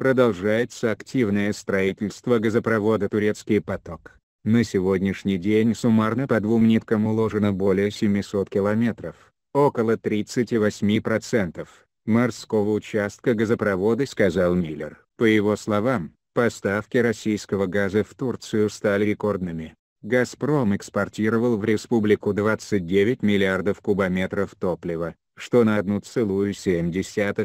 Продолжается активное строительство газопровода «Турецкий поток». На сегодняшний день суммарно по двум ниткам уложено более 700 километров, около 38% морского участка газопровода сказал Миллер. По его словам, поставки российского газа в Турцию стали рекордными. «Газпром» экспортировал в республику 29 миллиардов кубометров топлива, что на 1,7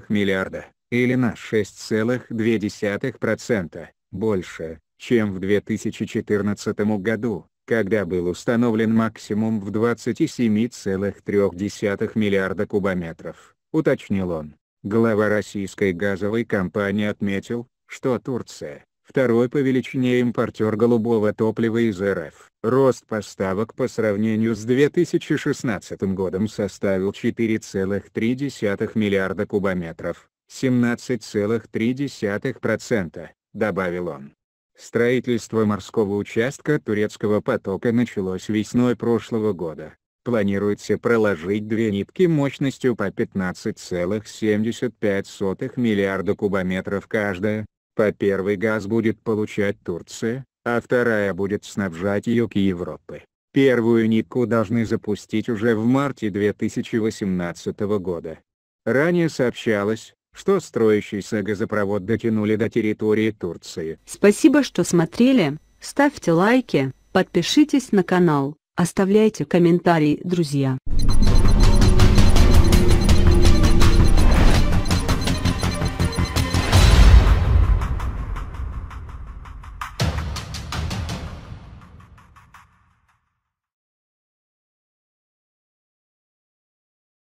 миллиарда или на 6,2% больше, чем в 2014 году, когда был установлен максимум в 27,3 миллиарда кубометров, уточнил он. Глава российской газовой компании отметил, что Турция, второй по величине импортер голубого топлива из РФ. Рост поставок по сравнению с 2016 годом составил 4,3 миллиарда кубометров, 17,3%, добавил он. Строительство морского участка турецкого потока началось весной прошлого года. Планируется проложить две нитки мощностью по 15,75 миллиарда кубометров каждая. По первый газ будет получать Турция, а вторая будет снабжать юг Европы. Первую нитку должны запустить уже в марте 2018 года. Ранее сообщалось, что строящийся газопровод дотянули до территории Турции. Спасибо, что смотрели, ставьте лайки, подпишитесь на канал, оставляйте комментарии, друзья.